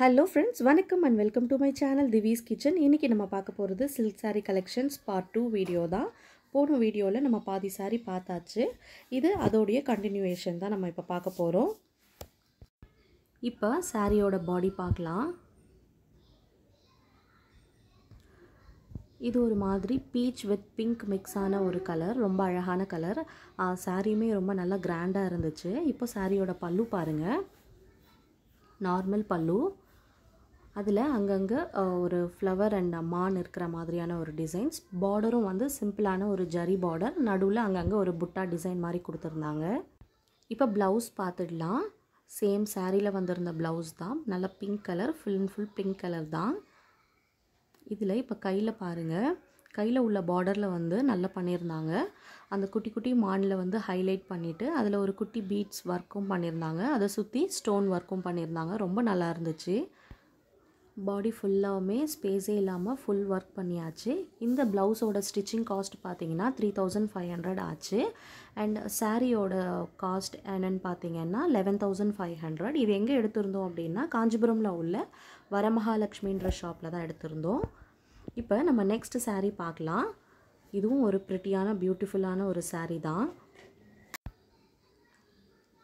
hello friends வணக்கம் and welcome to my channel Divi's kitchen இன்றைக்கி நம்ம பார்க்க போகிறது silk sari collections part two video தான் போன வீடியோவில் நம்ம பாதி சாரீ பார்த்தாச்சு இது அதோடைய கண்டினியூவேஷன் தான் நம்ம இப்போ பார்க்க போகிறோம் இப்போ சாரியோட பாடி பார்க்கலாம் இது ஒரு மாதிரி பீச் வித் பிங்க் மிக்ஸான ஒரு கலர் ரொம்ப அழகான கலர் சாரியுமே ரொம்ப நல்லா கிராண்டாக இருந்துச்சு இப்போ சாரியோட பல்லு பாருங்கள் நார்மல் பல்லு அதில் அங்கங்கே ஒரு ஃப்ளவர் அண்ட் மான் இருக்கிற மாதிரியான ஒரு டிசைன்ஸ் பார்டரும் வந்து சிம்பிளான ஒரு ஜரி பார்டர் நடுவில் அங்கங்கே ஒரு புட்டா டிசைன் மாதிரி கொடுத்துருந்தாங்க இப்போ ப்ளவுஸ் பார்த்துடலாம் சேம் சாரியில் வந்திருந்த ப்ளவுஸ் தான் நல்லா pink colour full and full pink colour தான் இதில் இப்போ கையில் பாருங்கள் கையில் உள்ள பார்டரில் வந்து நல்லா பண்ணியிருந்தாங்க அந்த குட்டி குட்டி மானில் வந்து ஹைலைட் பண்ணிவிட்டு அதில் ஒரு குட்டி பீட்ஸ் ஒர்க்கும் பண்ணியிருந்தாங்க அதை சுற்றி ஸ்டோன் ஒர்க்கும் பண்ணியிருந்தாங்க ரொம்ப நல்லா இருந்துச்சு பாடி ஃபுல்லாகவுமே ஸ்பேஸே இல்லாமல் ஃபுல் ஒர்க் பண்ணியாச்சு இந்த ப்ளவுஸோட ஸ்டிச்சிங் காஸ்ட் பார்த்தீங்கன்னா த்ரீ தௌசண்ட் ஃபைவ் ஹண்ட்ரட் ஆச்சு அண்ட் சாரியோட காஸ்ட் என்னென்னு பார்த்தீங்கன்னா லெவன் தௌசண்ட் ஃபைவ் ஹண்ட்ரட் இது எங்கே எடுத்திருந்தோம் அப்படின்னா காஞ்சிபுரமில் உள்ள வரமகாலட்சுமின்ற ஷாப்பில் தான் எடுத்திருந்தோம் இப்போ நம்ம நெக்ஸ்ட் சாரீ பார்க்கலாம் இதுவும் ஒரு ப்ரிட்டியான பியூட்டிஃபுல்லான ஒரு சாரீ தான்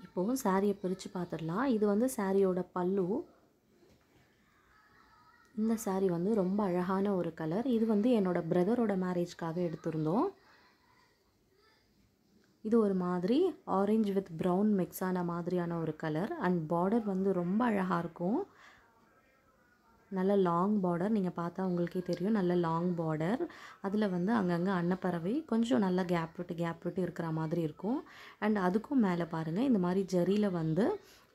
இப்போது சாரியை பிரித்து பார்த்துடலாம் இது வந்து சாரியோட பல்லு இந்த சாரீ வந்து ரொம்ப அழகான ஒரு கலர் இது வந்து என்னோடய பிரதரோட மேரேஜ்க்காக எடுத்திருந்தோம் இது ஒரு மாதிரி ஆரஞ்சு வித் ப்ரௌன் மிக்ஸ் ஆன மாதிரியான ஒரு கலர் அண்ட் பார்டர் வந்து ரொம்ப அழகாக இருக்கும் நல்ல லாங் பார்டர் நீங்கள் பார்த்தா உங்களுக்கே தெரியும் நல்ல லாங் பார்டர் அதில் வந்து அங்கங்கே அன்னப்பறவை கொஞ்சம் நல்லா கேப் விட்டு கேப் விட்டு இருக்கிற மாதிரி இருக்கும் அண்ட் அதுக்கும் மேலே பாருங்கள் இந்த மாதிரி ஜரியில் வந்து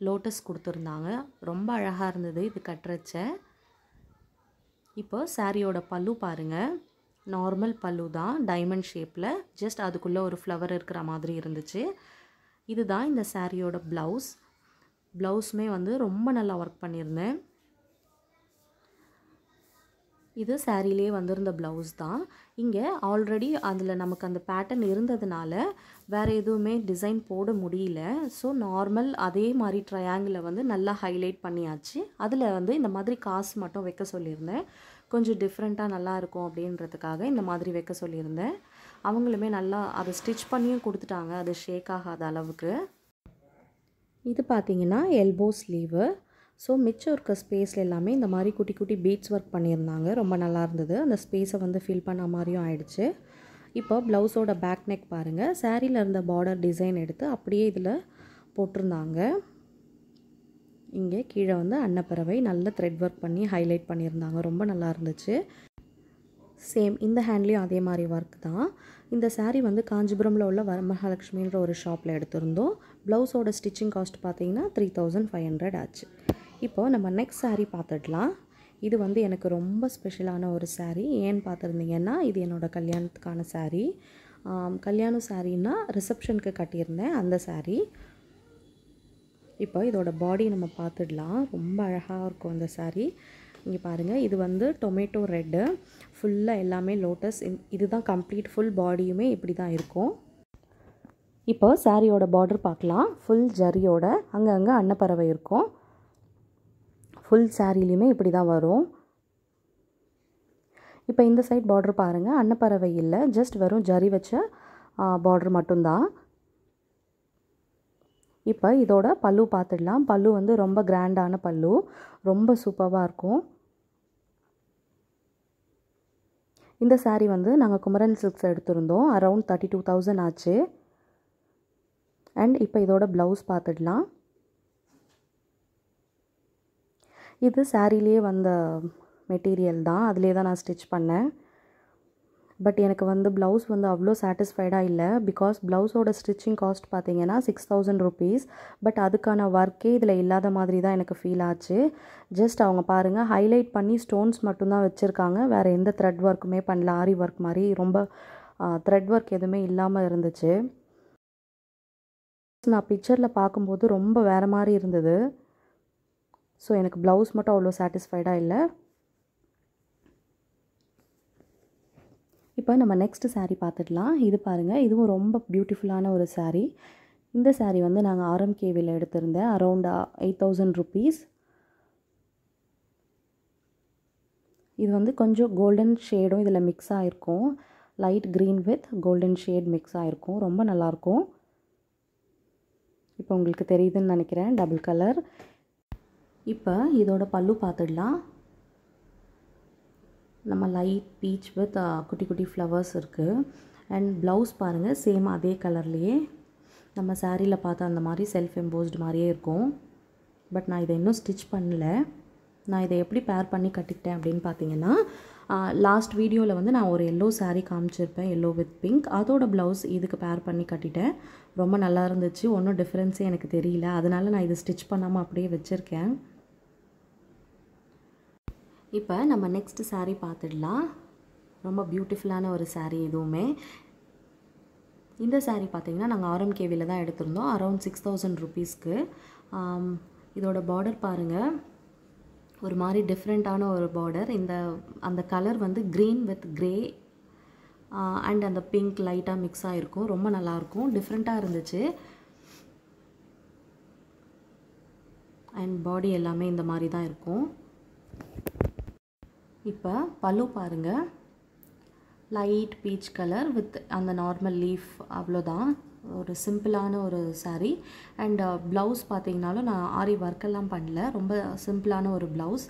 லோட்டஸ் கொடுத்துருந்தாங்க ரொம்ப அழகாக இருந்தது இது கட்டுறச்சை இப்போ சாரியோட பல்லு பாருங்கள் நார்மல் பல்லு தான் டைமண்ட் ஷேப்பில் ஜஸ்ட் அதுக்குள்ளே ஒரு ஃப்ளவர் இருக்கிற மாதிரி இருந்துச்சு இதுதான் இந்த சாரியோட ப்ளவுஸ் ப்ளவுஸுமே வந்து ரொம்ப நல்லா ஒர்க் பண்ணியிருந்தேன் இது சாரீலே வந்திருந்த ப்ளவுஸ் தான் இங்கே ஆல்ரெடி அதில் நமக்கு அந்த பேட்டர்ன் இருந்ததுனால வேறு எதுவுமே டிசைன் போட முடியல ஸோ நார்மல் அதே மாதிரி ட்ரையாங்கிளை வந்து நல்லா ஹைலைட் பண்ணியாச்சு அதில் வந்து இந்த மாதிரி காசு மட்டும் வைக்க சொல்லியிருந்தேன் கொஞ்சம் டிஃப்ரெண்ட்டாக நல்லாயிருக்கும் அப்படின்றதுக்காக இந்த மாதிரி வைக்க சொல்லியிருந்தேன் அவங்களுமே நல்லா அதை ஸ்டிச் பண்ணியும் கொடுத்துட்டாங்க அது ஷேக் ஆகாத அளவுக்கு இது பார்த்திங்கன்னா எல்போ ஸ்லீவு ஸோ மிச்சம் இருக்க ஸ்பேஸில் எல்லாமே இந்த மாதிரி குட்டி குட்டி பீட்ஸ் ஒர்க் பண்ணியிருந்தாங்க ரொம்ப நல்லா இருந்தது அந்த ஸ்பேஸை வந்து ஃபில் பண்ண மாதிரியும் ஆயிடுச்சு இப்போ ப்ளவுஸோட பேக் நெக் பாருங்கள் சேரீயில் இருந்த பார்டர் டிசைன் எடுத்து அப்படியே இதில் போட்டிருந்தாங்க இங்கே கீழே வந்து அன்னப்பறவை நல்ல த்ரெட் ஒர்க் பண்ணி ஹைலைட் பண்ணியிருந்தாங்க ரொம்ப நல்லா இருந்துச்சு சேம் இந்த ஹேண்ட்லேயும் அதே மாதிரி ஒர்க் தான் இந்த சாரீ வந்து காஞ்சிபுரமில் உள்ள வரமகாலட்சுமின்ற ஒரு ஷாப்பில் எடுத்திருந்தோம் ப்ளவுஸோட ஸ்டிச்சிங் காஸ்ட் பார்த்தீங்கன்னா த்ரீ தௌசண்ட் ஃபைவ் ஹண்ட்ரட் ஆச்சு இப்போது நம்ம நெக்ஸ்ட் சாரீ பார்த்துடலாம் இது வந்து எனக்கு ரொம்ப ஸ்பெஷலான ஒரு சாரீ ஏன்னு பார்த்துருந்தீங்கன்னா இது என்னோடய கல்யாணத்துக்கான சாரீ கல்யாணம் சாரின்னா ரிசப்ஷனுக்கு கட்டியிருந்தேன் அந்த சாரீ இப்போ இதோட பாடி நம்ம பார்த்துடலாம் ரொம்ப அழகாக இருக்கும் அந்த சாரீ இங்கே பாருங்கள் இது வந்து டொமேட்டோ ரெட்டு ஃபுல்லாக எல்லாமே லோட்டஸ் இதுதான் கம்ப்ளீட் ஃபுல் பாடியுமே இப்படி தான் இருக்கும் இப்போ சாரியோட பார்டர் பார்க்கலாம் ஃபுல் ஜரியோட அங்கங்கே அன்னப்பறவை இருக்கும் ஃபுல் சாரிலையுமே இப்படி தான் வரும் இப்போ இந்த சைட் பார்டர் பாருங்கள் அன்னப்பறவை இல்லை ஜஸ்ட் வெறும் ஜரி வச்ச பார்டர் மட்டும்தான் இப்போ இதோட பல்லு பார்த்துடலாம் பல்லு வந்து ரொம்ப கிராண்டான பல்லு ரொம்ப சூப்பராக இருக்கும் இந்த சாரீ வந்து நாங்கள் குமரன் சில்க்ஸ் எடுத்திருந்தோம் அரவுண்ட் தேர்ட்டி டூ தௌசண்ட் ஆச்சு அண்ட் இப்போ இதோட ப்ளவுஸ் பார்த்துடலாம் இது சாரீலேயே வந்த மெட்டீரியல் தான் அதிலே தான் நான் ஸ்டிச் பண்ணேன் பட் எனக்கு வந்து ப்ளவுஸ் வந்து அவ்வளோ சாட்டிஸ்ஃபைடாக இல்லை பிகாஸ் ப்ளவுஸோட ஸ்டிச்சிங் காஸ்ட் பார்த்தீங்கன்னா சிக்ஸ் தௌசண்ட் ருபீஸ் பட் அதுக்கான ஒர்க்கே இதில் இல்லாத மாதிரி தான் எனக்கு ஃபீல் ஆச்சு ஜஸ்ட் அவங்க பாருங்கள் ஹைலைட் பண்ணி ஸ்டோன்ஸ் மட்டும்தான் வச்சுருக்காங்க வேறு எந்த த்ரெட் ஒர்க்குமே பண்ணல ஆரி ஒர்க் மாதிரி ரொம்ப த்ரெட் ஒர்க் எதுவுமே இல்லாமல் இருந்துச்சு நான் பிக்சரில் பார்க்கும்போது ரொம்ப வேறு மாதிரி இருந்தது ஸோ எனக்கு ப்ளவுஸ் மட்டும் அவ்வளோ சாட்டிஸ்ஃபைடாக இல்லை இப்போ நம்ம நெக்ஸ்ட்டு சாரீ பார்த்துடலாம் இது பாருங்கள் இதுவும் ரொம்ப பியூட்டிஃபுல்லான ஒரு சாரீ இந்த சாரீ வந்து நாங்கள் ஆர்எம்கேவியில் எடுத்திருந்தேன் அரௌண்ட் எயிட் தௌசண்ட் ருபீஸ் இது வந்து கொஞ்சம் கோல்டன் ஷேடும் இதில் மிக்ஸ் ஆகிருக்கும் light green with golden shade mix ஆகிருக்கும் ரொம்ப நல்லாயிருக்கும் இப்போ உங்களுக்கு தெரியுதுன்னு நினைக்கிறேன் டபுள் கலர் இப்போ இதோட பல்லு பார்த்துடலாம் நம்ம லைட் பீச் வித் குட்டி குட்டி ஃப்ளவர்ஸ் இருக்குது அண்ட் ப்ளவுஸ் பாருங்கள் சேம் அதே கலர்லேயே நம்ம சாரியில் பார்த்தா அந்த மாதிரி செல்ஃப் எம்போஸ்டு மாதிரியே இருக்கும் பட் நான் இதை இன்னும் ஸ்டிச் பண்ணல நான் இதை எப்படி பேர் பண்ணி கட்டிக்கிட்டேன் அப்படின்னு பார்த்தீங்கன்னா லாஸ்ட் வீடியோவில் வந்து நான் ஒரு எல்லோ சாரீ காமிச்சிருப்பேன் எல்லோ வித் பிங்க் அதோட ப்ளவுஸ் இதுக்கு பேர் பண்ணி கட்டிட்டேன் ரொம்ப நல்லா இருந்துச்சு ஒன்றும் டிஃப்ரென்ஸே எனக்கு தெரியல அதனால் நான் இதை ஸ்டிச் பண்ணாமல் அப்படியே வச்சுருக்கேன் இப்போ நம்ம நெக்ஸ்ட் சாரீ பார்த்துடலாம் ரொம்ப பியூட்டிஃபுல்லான ஒரு சாரீ இதுவுமே இந்த சாரீ பார்த்திங்கன்னா நாங்கள் ஆரம் கேவியில் தான் எடுத்திருந்தோம் அரௌண்ட் சிக்ஸ் தௌசண்ட் ருபீஸ்க்கு இதோட பார்டர் பாருங்கள் ஒரு மாதிரி டிஃப்ரெண்ட்டான ஒரு பார்டர் இந்த அந்த கலர் வந்து க்ரீன் வித் க்ரே அண்ட் அந்த பிங்க் லைட்டாக மிக்ஸ் ஆகிருக்கும் ரொம்ப நல்லாயிருக்கும் டிஃப்ரெண்ட்டாக இருந்துச்சு அண்ட் பாடி எல்லாமே இந்த மாதிரி தான் இருக்கும் இப்போ பல்லு பாருங்கள் லைட் பீச் கலர் வித் அந்த நார்மல் லீஃப் அவ்வளோதான் ஒரு சிம்பிளான ஒரு சாரீ அண்ட் ப்ளவுஸ் uh, பார்த்திங்கனாலும் நான் ஆரி ஒர்க்கெல்லாம் பண்ணல ரொம்ப சிம்பிளான ஒரு ப்ளவுஸ்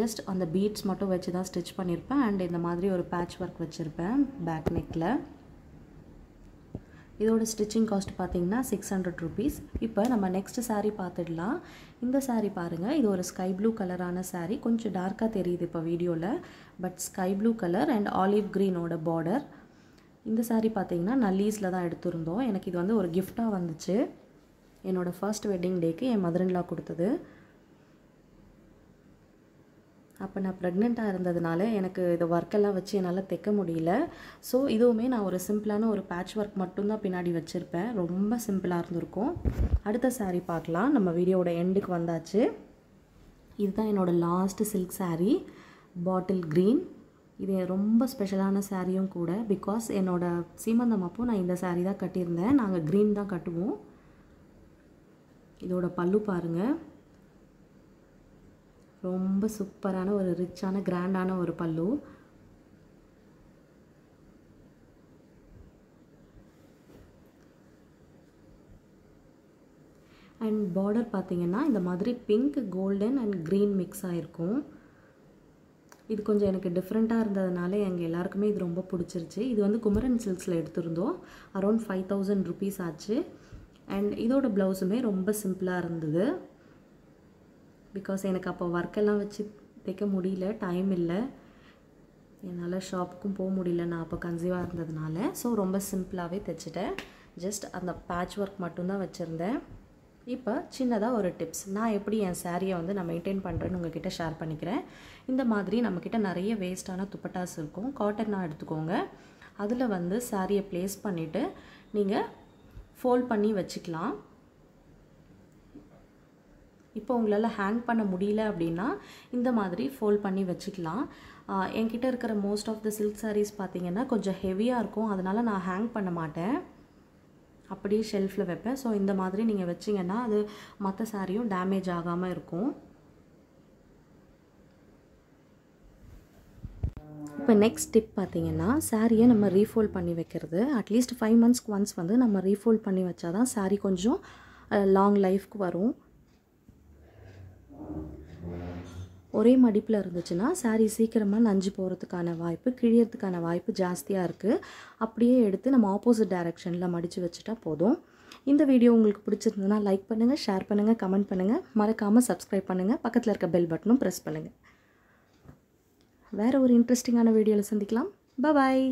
ஜஸ்ட் அந்த பீட்ஸ் மட்டும் வச்சு தான் ஸ்டிச் பண்ணியிருப்பேன் அண்ட் இந்த மாதிரி ஒரு பேட்ச் ஒர்க் வச்சுருப்பேன் பேக் நெக்கில் இதோட ஸ்டிச்சிங் காஸ்ட் பார்த்திங்கன்னா சிக்ஸ் ஹண்ட்ரட் ருபீஸ் இப்போ நம்ம நெக்ஸ்ட் சாரீ பார்த்துடலாம் இந்த சாரீ பாருங்கள் இது ஒரு ஸ்கை ப்ளூ கலரான சாரீ கொஞ்சம் டார்க்காக தெரியுது இப்போ வீடியோவில் but sky blue colour and olive க்ரீனோட பார்டர் இந்த சாரீ பார்த்திங்கன்னா நல்லீஸில் தான் எடுத்திருந்தோம் எனக்கு இது வந்து ஒரு கிஃப்டாக வந்துச்சு என்னோடய ஃபர்ஸ்ட் வெட்டிங் டேக்கு என் மதர் கொடுத்தது அப்போ நான் ப்ரெக்னெண்ட்டாக இருந்ததுனால எனக்கு இது ஒர்க்கெல்லாம் வச்சு என்னால் தைக்க முடியல ஸோ இதுவுமே நான் ஒரு சிம்பிளான ஒரு பேட்ச் ஒர்க் மட்டும்தான் பின்னாடி வச்சுருப்பேன் ரொம்ப சிம்பிளாக இருந்திருக்கும் அடுத்த சாரீ பார்க்கலாம் நம்ம வீடியோட எண்டுக்கு வந்தாச்சு இதுதான் என்னோடய last silk sari bottle green இது ரொம்ப ஸ்பெஷலான சாரியும் கூட பிகாஸ் என்னோடய சீமந்தம் அப்போ நான் இந்த சாரீ தான் கட்டியிருந்தேன் நாங்கள் க்ரீன் தான் கட்டுவோம் இதோட பல்லு பாருங்கள் ரொம்ப சூப்பரான ஒரு ரிச்சான கிராண்டான ஒரு பல்லு அண்ட் பார்டர் பார்த்திங்கன்னா இந்த மாதிரி pink golden and green mix ஆகிருக்கும் இது கொஞ்சம் எனக்கு டிஃப்ரெண்ட்டாக இருந்ததுனால எங்கள் எல்லாருக்குமே இது ரொம்ப பிடிச்சிருச்சு இது வந்து குமரன் சில்க்ஸில் எடுத்திருந்தோம் அரௌண்ட் ஃபைவ் தௌசண்ட் ருபீஸ் ஆச்சு அண்ட் இதோட ப்ளவுஸுமே ரொம்ப சிம்பிளாக இருந்தது பிகாஸ் எனக்கு அப்போ ஒர்க்கெல்லாம் வச்சு தைக்க முடியல டைம் இல்லை என்னால் ஷாப்புக்கும் போக முடியல நான் அப்போ கன்சீவாக இருந்ததுனால ஸோ ரொம்ப சிம்பிளாகவே தைச்சிட்டேன் ஜஸ்ட் அந்த பேட்ச் ஒர்க் மட்டும்தான் வச்சுருந்தேன் இப்போ சின்னதாக ஒரு டிப்ஸ் நான் எப்படி என் சாரியை வந்து நான் மெயின்டைன் பண்ணுறேன்னு உங்கள்கிட்ட ஷேர் பண்ணிக்கிறேன் இந்த மாதிரி நம்மக்கிட்ட நிறைய வேஸ்ட்டான துப்பட்டாஸ் இருக்கும் காட்டன்னாக எடுத்துக்கோங்க அதில் வந்து சாரியை ப்ளேஸ் பண்ணிவிட்டு நீங்கள் ஃபோல்ட் பண்ணி வச்சுக்கலாம் இப்போ உங்களால் ஹேங் பண்ண முடியல அப்படின்னா இந்த மாதிரி ஃபோல்ட் பண்ணி வச்சுக்கலாம் என்கிட்ட இருக்கிற most of the silk saris பார்த்திங்கன்னா கொஞ்சம் ஹெவியாக இருக்கும் அதனால் நான் ஹேங் பண்ண மாட்டேன் அப்படியே ஷெல்ஃபில் வைப்பேன் ஸோ இந்த மாதிரி நீங்கள் வச்சிங்கன்னா அது மற்ற சாரியும் டேமேஜ் ஆகாமல் இருக்கும் இப்போ நெக்ஸ்ட் டிப் பார்த்தீங்கன்னா சாரியை நம்ம ரீஃபோல்ட் பண்ணி வைக்கிறது அட்லீஸ்ட் ஃபைவ் மந்த்ஸ்க்கு ஒன்ஸ் வந்து நம்ம ரீஃபோல்ட் பண்ணி வச்சாதான் தான் கொஞ்சம் லாங் லைஃப்க்கு வரும் ஒரே மடிப்பில் இருந்துச்சுன்னா சாரீ சீக்கிரமாக நஞ்சு போகிறதுக்கான வாய்ப்பு கிழியறதுக்கான வாய்ப்பு ஜாஸ்தியாக இருக்குது அப்படியே எடுத்து நம்ம ஆப்போசிட் டைரக்ஷனில் மடித்து வச்சுட்டா போதும் இந்த வீடியோ உங்களுக்கு பிடிச்சிருந்ததுனா லைக் பண்ணுங்கள் ஷேர் பண்ணுங்கள் கமெண்ட் பண்ணுங்கள் மறக்காமல் சப்ஸ்கிரைப் பண்ணுங்கள் பக்கத்தில் இருக்க பெல் பட்டனும் ப்ரெஸ் பண்ணுங்கள் வேறு ஒரு இன்ட்ரெஸ்டிங்கான வீடியோவில் சந்திக்கலாம் பபாய்